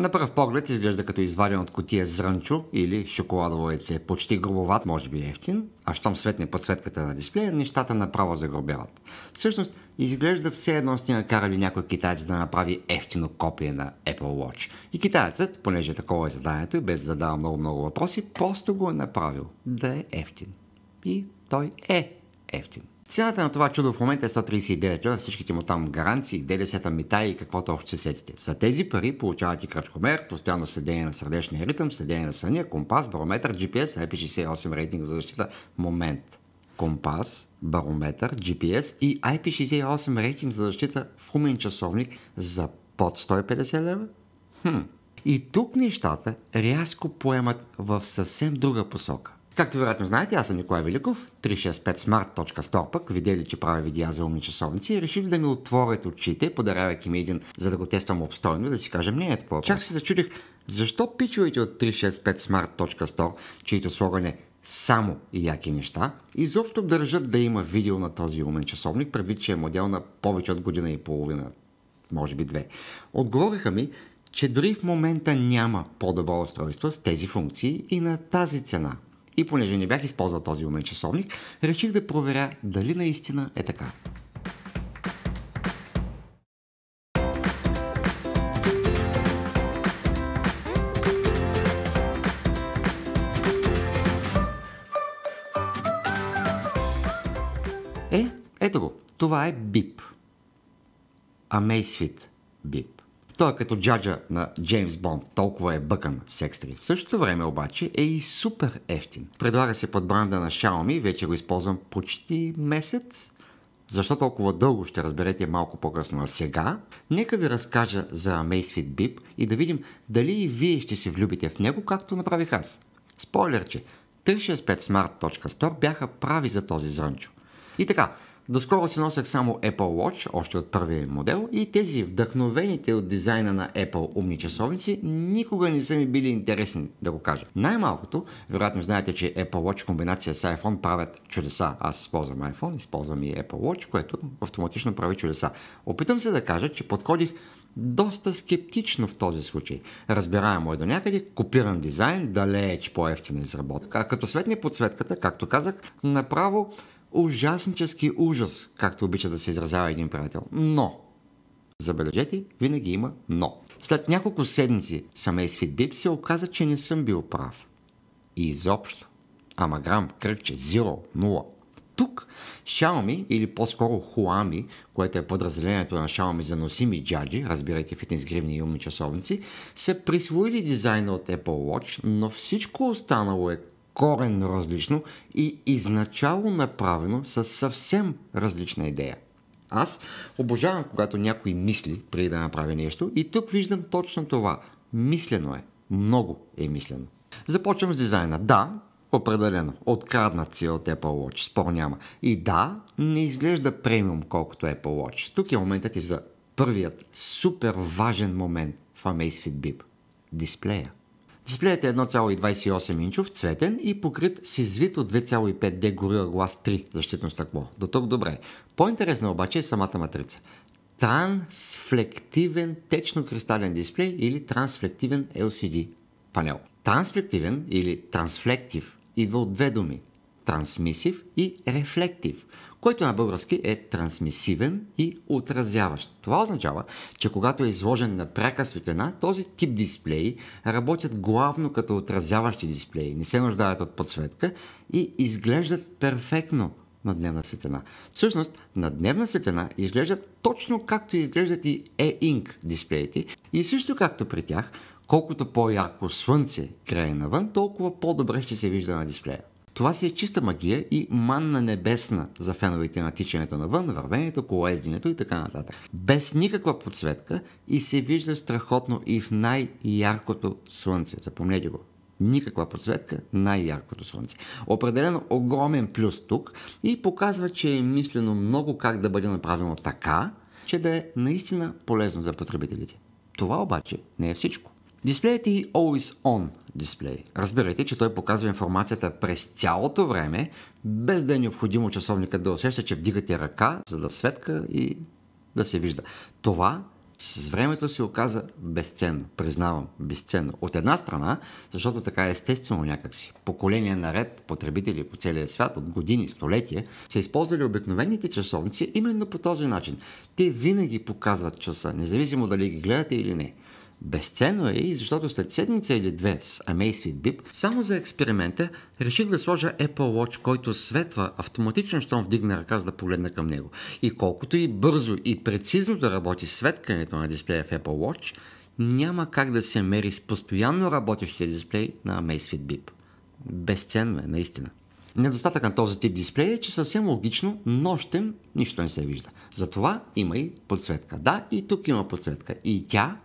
На пръв поглед изглежда като изваден от котия зранчо или шоколадово яйце. Почти грубоват, може би ефтин, а щом светне подсветката на дисплея, нещата направо загробяват. Всъщност, изглежда все едно сте накарали някой китаец да направи ефтино копие на Apple Watch. И китайцът, понеже такова е заданието и без да задава много-много въпроси, просто го е направил да е ефтин. И той е ефтин. Цената на това чудо в момента е 139 лева, всичките му там гаранции, ДДС-та, мета и каквото още се сетите. За тези пари получавате кръчкомер, постоянно следение на сърдечния ритъм, следение на съня, компас, барометър, GPS, IP68 рейтинг за защита. Момент. Компас, барометър, GPS и IP68 рейтинг за защита в умен часовник за под 150 лева? Хм. И тук нещата рязко поемат в съвсем друга посока. Както вероятно знаете, аз съм Николай Великов, 365smart.store пък, видели, че правя видеа за умни часовници и решили да ми отворят очите, подарявайки ми един, за да го тествам обстойно и да си кажа мнението по Чак се зачудих, защо пичовете от 365smart.store, чието слоган е само яки неща, изобщо държат да има видео на този умен часовник, предвид, че е модел на повече от година и половина, може би две. Отговориха ми, че дори в момента няма по-добро устройство с тези функции и на тази цена – и понеже не бях използвал този умен часовник, реших да проверя дали наистина е така. Е, ето го. Това е бип. Амейсфит бип. Той е като джаджа на Джеймс Бонд, толкова е бъкан секстри. В същото време обаче е и супер ефтин. Предлага се под бранда на Xiaomi, вече го използвам почти месец. Защо толкова дълго ще разберете малко по-късно. на сега, нека ви разкажа за Amazfit Bip и да видим дали и вие ще се влюбите в него, както направих аз. Спойлерче, 365smart.store бяха прави за този зрънчо. И така, Доскоро се носех само Apple Watch, още от първия модел, и тези вдъхновените от дизайна на Apple умни часовници никога не са ми били интересни, да го кажа. Най-малкото, вероятно знаете, че Apple Watch комбинация с iPhone правят чудеса. Аз използвам iPhone, използвам и Apple Watch, което автоматично прави чудеса. Опитам се да кажа, че подходих доста скептично в този случай. Разбираемо е до някъде, копиран дизайн, далеч по-ефтина изработка. А като светне подсветката, както казах, направо ужаснически ужас, както обича да се изразява един приятел. Но, забележете, винаги има но. След няколко седмици семействи Бип се оказа, че не съм бил прав. И изобщо. Ама грам, кръгче, зиро, нула. Тук Xiaomi или по-скоро Huami, което е подразделението на Xiaomi за носими джаджи, разбирайте фитнес гривни и умни часовници, са присвоили дизайна от Apple Watch, но всичко останало е коренно различно и изначало направено с съвсем различна идея. Аз обожавам, когато някой мисли преди да направи нещо и тук виждам точно това. Мислено е. Много е мислено. Започвам с дизайна. Да, определено. Открадна си от Apple Watch. Спор няма. И да, не изглежда премиум колкото е Apple Watch. Тук е моментът и за първият супер важен момент в Amazfit Bip. Дисплея. Дисплеят е 1,28 инчов, цветен и покрит с извит от 2,5D Gorilla Glass 3 защитно стъкло. До тук добре. По-интересна обаче е самата матрица. Трансфлективен течно кристален дисплей или трансфлективен LCD панел. Трансфлективен или трансфлектив идва от две думи – трансмисив и рефлектив – който на български е трансмисивен и отразяващ. Това означава, че когато е изложен на пряка светлина, този тип дисплеи работят главно като отразяващи дисплеи, не се нуждаят от подсветка и изглеждат перфектно на дневна светлина. Всъщност, на дневна светлина изглеждат точно както изглеждат и e-ink дисплеите и също както при тях, колкото по-ярко слънце крае навън, толкова по-добре ще се вижда на дисплея. Това си е чиста магия и манна небесна за феновете на тичането навън, вървенето, колезденето и така нататък. Без никаква подсветка и се вижда страхотно и в най-яркото слънце. Запомнете го никаква подсветка, най-яркото слънце. Определено огромен плюс тук и показва, че е мислено много как да бъде направено така, че да е наистина полезно за потребителите. Това обаче не е всичко. Дисплеят е и Always On, дисплей. Разбирайте, че той показва информацията през цялото време, без да е необходимо часовника да усеща, че вдигате ръка, за да светка и да се вижда. Това с времето се оказа безценно, признавам, безценно. От една страна, защото така е естествено някакси. Поколения наред, потребители по целия свят от години, столетия, са използвали обикновените часовници именно по този начин. Те винаги показват часа, независимо дали ги гледате или не. Безценно е и защото след седмица или две с Amazfit Bip, само за експеримента, реших да сложа Apple Watch, който светва автоматично, щом вдигна ръка, за да погледна към него. И колкото и бързо и прецизно да работи светкането на дисплея в Apple Watch, няма как да се мери с постоянно работещия дисплей на Amazfit Bip. Безценно е, наистина. Недостатък на този тип дисплей е, че съвсем логично нощем нищо не се вижда. Затова има и подсветка. Да, и тук има подсветка. И тя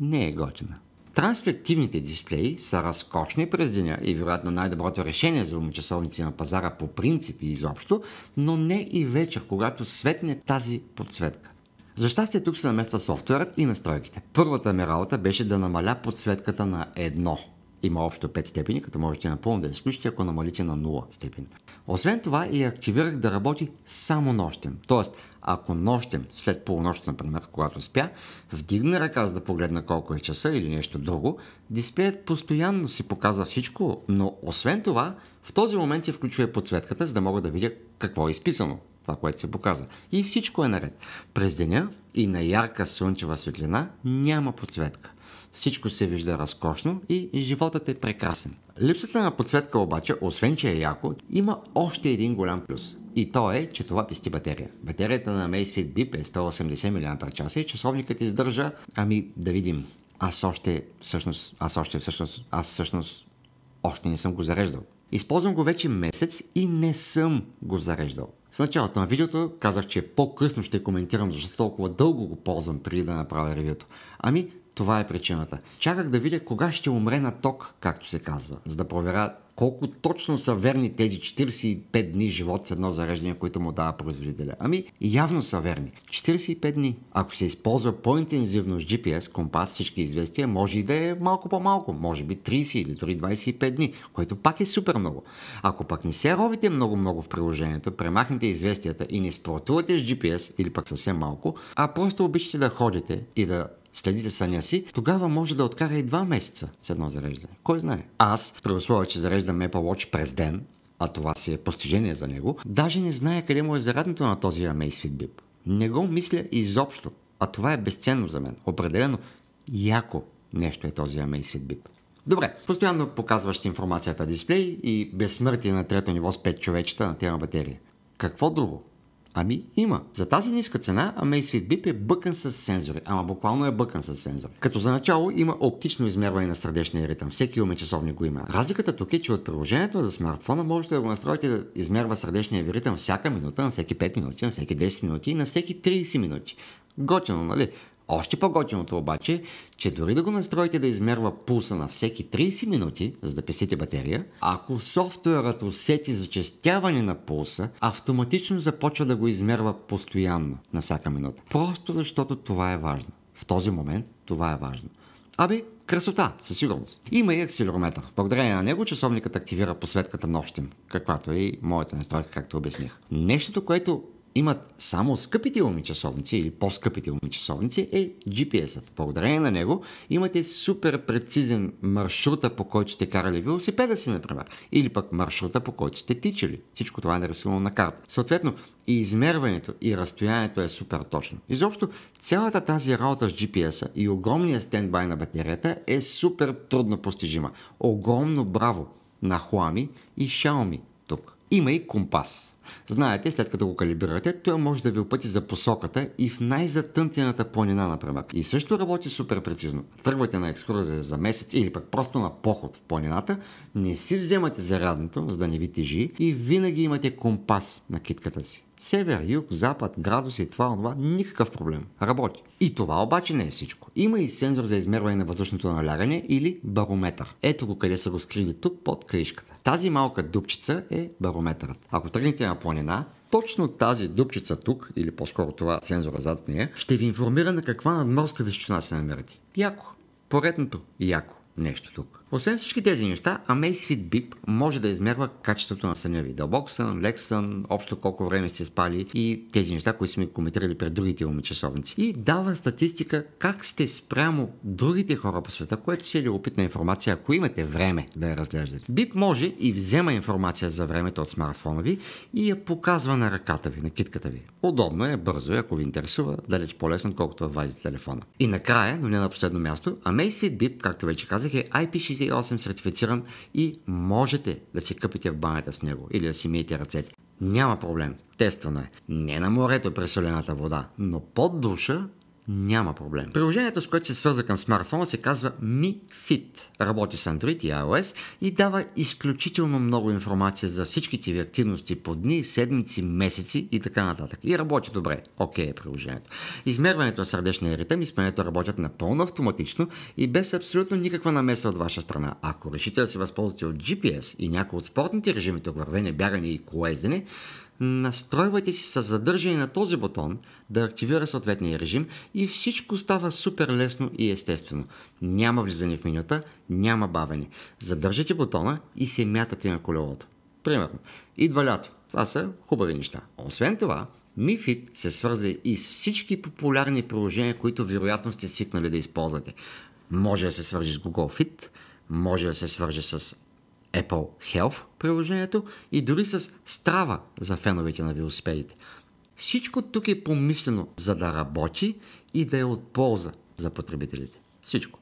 не е готина. Транспективните дисплеи са разкошни през деня и вероятно най-доброто решение за умочасовници на пазара по принцип и изобщо, но не и вечер, когато светне тази подсветка. За щастие тук се намества софтуерът и настройките. Първата ми работа беше да намаля подсветката на едно – има общо 5 степени, като можете напълно да изключите, ако намалите на 0 степен. Освен това и активирах да работи само нощем. Тоест, ако нощем, след полунощ, например, когато спя, вдигна ръка за да погледна колко е часа или нещо друго, дисплеят постоянно си показва всичко, но освен това, в този момент се включва и подсветката, за да мога да видя какво е изписано, това, което се показва. И всичко е наред. През деня и на ярка слънчева светлина няма подсветка всичко се вижда разкошно и животът е прекрасен. Липсата на подсветка обаче, освен че е яко, има още един голям плюс. И то е, че това пести батерия. Батерията на Amazfit Bip е 180 мАч и часовникът издържа, ами да видим. Аз още, всъщност, аз още, всъщност, аз всъщност още не съм го зареждал. Използвам го вече месец и не съм го зареждал. В началото на видеото казах, че по-късно ще коментирам, защото толкова дълго го ползвам преди да направя ревюто. Ами, това е причината. Чаках да видя кога ще умре на ток, както се казва, за да проверя колко точно са верни тези 45 дни живот с едно зареждане, което му дава производителя. Ами, явно са верни. 45 дни. Ако се използва по-интензивно с GPS, компас, всички известия, може и да е малко по-малко, може би 30 или дори 25 дни, което пак е супер много. Ако пък не се ровите много-много в приложението, премахнете известията и не спортувате с GPS или пък съвсем малко, а просто обичате да ходите и да следите съня си, тогава може да откара и два месеца с едно зареждане. Кой знае? Аз, при условие, че зареждам Apple Watch през ден, а това си е постижение за него, даже не знае къде му е зарадното на този Amazfit Bip. Не го мисля изобщо. А това е безценно за мен. Определено, яко нещо е този Amazfit Bip. Добре, постоянно показващ информацията дисплей и безсмъртие на трето ниво с 5 човечета на тема батерия. Какво друго? Ами има. За тази ниска цена Amazfit Bip е бъкан с сензори. Ама буквално е бъкан с сензори. Като за начало има оптично измерване на сърдечния ритъм. Всеки умен часовник го има. Разликата тук е, че от приложението за смартфона можете да го настроите да измерва сърдечния ви ритъм всяка минута, на всеки 5 минути, на всеки 10 минути и на всеки 30 минути. Готино, нали? Още по-готиното обаче, че дори да го настроите да измерва пулса на всеки 30 минути, за да пестите батерия, ако софтуерът усети зачестяване на пулса, автоматично започва да го измерва постоянно, на всяка минута. Просто защото това е важно. В този момент това е важно. Аби, красота, със сигурност. Има и акселерометър. Благодарение на него часовникът активира посветката нощем, каквато е и моята настройка, както обясних. Нещото, което имат само скъпите уми часовници или по-скъпите уми часовници е GPS-ът. Благодарение на него имате супер прецизен маршрута, по който сте карали велосипеда си, например, или пък маршрута, по който сте тичали. Всичко това е нарисувано на карта. Съответно, и измерването, и разстоянието е супер точно. Изобщо, цялата тази работа с GPS-а и огромния стендбай на батерията е супер трудно постижима. Огромно браво на Huami и Xiaomi тук. Има и компас. Знаете, след като го калибрирате, той може да ви опъти за посоката и в най-затънтената планина на И също работи супер прецизно. Тръгвате на екскурзия за месец или пък просто на поход в планината, не си вземате зарядното, за да не ви тежи и винаги имате компас на китката си. Север, юг, запад, градуси, това, това, никакъв проблем. Работи. И това обаче не е всичко. Има и сензор за измерване на въздушното налягане или барометър. Ето го къде са го скрили тук под кришката. Тази малка дупчица е барометърът. Ако тръгнете на планина, точно тази дупчица тук, или по-скоро това сензора зад нея, ще ви информира на каква надморска височина се намирате. Яко. Поредното яко нещо тук. Освен всички тези неща, Amazfit Bip може да измерва качеството на съня ви. Дълбок сън, лек сън, общо колко време сте спали и тези неща, които сме коментирали пред другите часовници. И дава статистика как сте спрямо другите хора по света, което си е любопитна информация, ако имате време да я разглеждате. Бип може и взема информация за времето от смартфона ви и я показва на ръката ви, на китката ви. Удобно е, бързо е, ако ви интересува, далеч по-лесно, колкото да вадите телефона. И накрая, но не на последно място, Amazfit Bip, както вече казах, е IP60 138 сертифициран и можете да си къпите в банята с него или да си миете ръцете. Няма проблем. Тествано е. Не на морето е през солената вода, но под душа няма проблем. Приложението, с което се свърза към смартфона, се казва Mi Fit. Работи с Android и iOS и дава изключително много информация за всичките ви активности по дни, седмици, месеци и така нататък. И работи добре. Окей okay, е приложението. Измерването на сърдечния ритъм и спането работят напълно автоматично и без абсолютно никаква намеса от ваша страна. Ако решите да се възползвате от GPS и някои от спортните режими, тогава бягане и колезене, Настройвайте си с задържане на този бутон да активира съответния режим и всичко става супер лесно и естествено. Няма влизане в менюта, няма бавене. Задържате бутона и се мятате на колелото. Примерно, идва лято. Това са хубави неща. Освен това, MiFit се свърза и с всички популярни приложения, които вероятно сте свикнали да използвате. Може да се свържи с Google Fit, може да се свържи с Apple Health приложението и дори с Strava за феновете на велосипедите. Всичко тук е помислено за да работи и да е от полза за потребителите. Всичко.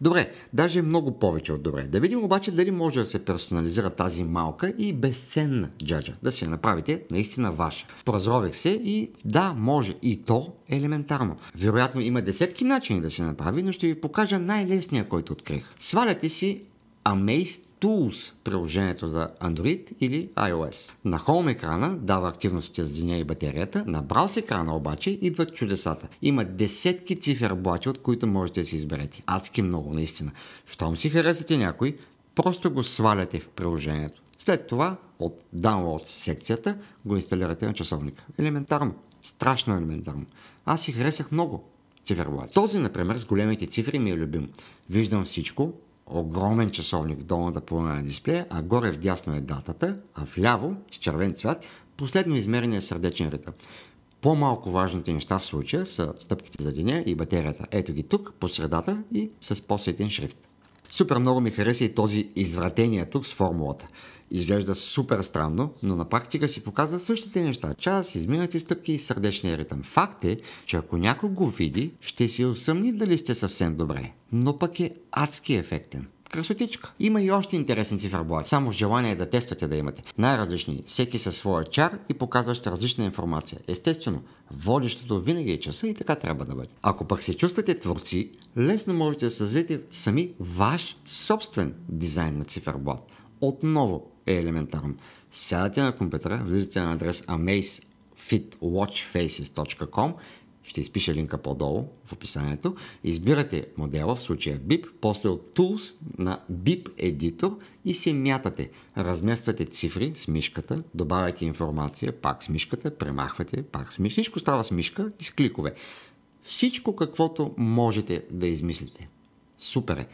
Добре, даже много повече от добре. Да видим обаче дали може да се персонализира тази малка и безценна джаджа. Да си я направите наистина ваша. Прозрових се и да, може. И то елементарно. Вероятно има десетки начини да се направи, но ще ви покажа най-лесния, който открих. Сваляте си Amaze Tools приложението за Android или iOS. На Home екрана дава активностите с деня и батерията, на Browse екрана обаче идват чудесата. Има десетки циферблати, от които можете да си изберете. Адски много, наистина. Щом си харесате някой, просто го сваляте в приложението. След това от Downloads секцията го инсталирате на часовника. Елементарно. Страшно елементарно. Аз си харесах много циферблати. Този, например, с големите цифри ми е любим. Виждам всичко, огромен часовник в долната половина на дисплея, а горе в дясно е датата, а в ляво с червен цвят последно измерения сърдечен ритъм. По-малко важните неща в случая са стъпките за деня и батерията. Ето ги тук, по средата и с по-светен шрифт. Супер много ми хареса и този извратение тук с формулата. Изглежда супер странно, но на практика си показва същите неща. Час, изминати стъпки и сърдечния ритъм. Факт е, че ако някой го види, ще си усъмни дали сте съвсем добре. Но пък е адски ефектен красотичка. Има и още интересен циферблат, само желание е да тествате да имате. Най-различни, всеки със своя чар и показващ различна информация. Естествено, водещото винаги е часа и така трябва да бъде. Ако пък се чувствате творци, лесно можете да създадете сами ваш собствен дизайн на циферблат. Отново е елементарно. Сядате на компютъра, влизате на адрес amazefitwatchfaces.com ще изпиша линка по-долу в описанието, избирате модела, в случая BIP, после от Tools на BIP Editor и се мятате. Размествате цифри с мишката, добавяте информация, пак с мишката, премахвате, пак с мишка. Всичко става с мишка и с кликове. Всичко каквото можете да измислите. Супер е!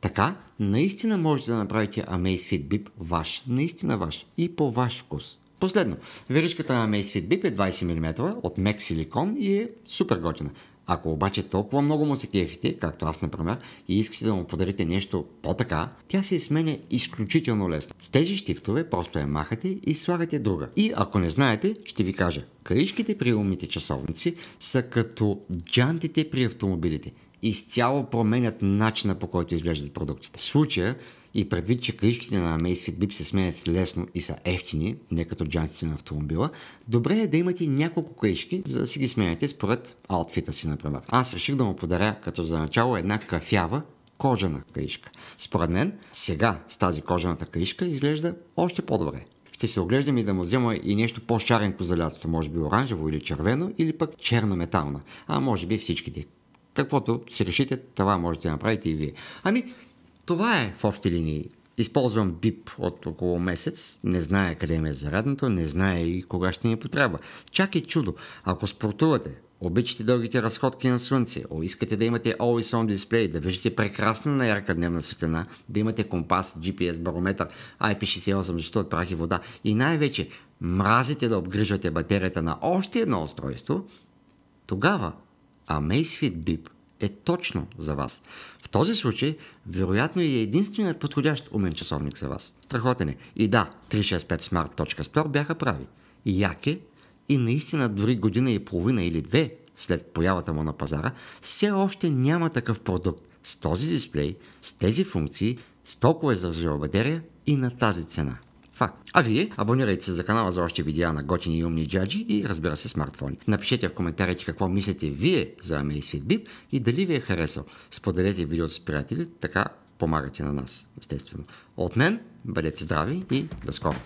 Така, наистина можете да направите Amazfit Bip ваш, наистина ваш и по ваш вкус. Последно, веришката на Amazfit Bip е 20 мм от мек силикон и е супер готина. Ако обаче толкова много му се кефите, както аз например, и искате да му подарите нещо по-така, тя се сменя изключително лесно. С тези щифтове просто я махате и слагате друга. И ако не знаете, ще ви кажа. Каишките при умните часовници са като джантите при автомобилите. Изцяло променят начина по който изглеждат продуктите. В случая и предвид, че каишките на Amazfit Bip се сменят лесно и са ефтини, не като джантите на автомобила, добре е да имате няколко каишки, за да си ги сменяте според аутфита си, например. Аз реших да му подаря като за начало една кафява, кожана каишка. Според мен, сега с тази кожаната каишка изглежда още по-добре. Ще се оглеждам и да му взема и нещо по-шаренко за лятото, може би оранжево или червено, или пък черно метална, а може би всичките. Каквото си решите, това можете да направите и вие. Ами, това е в общи линии. Използвам бип от около месец, не зная къде ми е зарядното, не зная и кога ще ни потреба. Чак е чудо, ако спортувате, обичате дългите разходки на слънце, искате да имате always on display, да виждате прекрасно на ярка дневна светлина, да имате компас, GPS, барометър, IP68, защото от е прах и вода и най-вече мразите да обгрижвате батерията на още едно устройство, тогава Amazfit Bip – е точно за вас. В този случай, вероятно е единственият подходящ умен часовник за вас. Страхотен е. И да, 365 smart.store бяха прави. Як е и наистина дори година и половина или две след появата му на пазара, все още няма такъв продукт с този дисплей, с тези функции, с толкова е за взаимобатерия и на тази цена. Факт. А вие, абонирайте се за канала за още видеа на готини и умни джаджи и разбира се смартфони. Напишете в коментарите какво мислите вие за Amazfit Bip и дали ви е харесал. Споделете видеото с приятели, така помагате на нас, естествено. От мен, бъдете здрави и до скоро!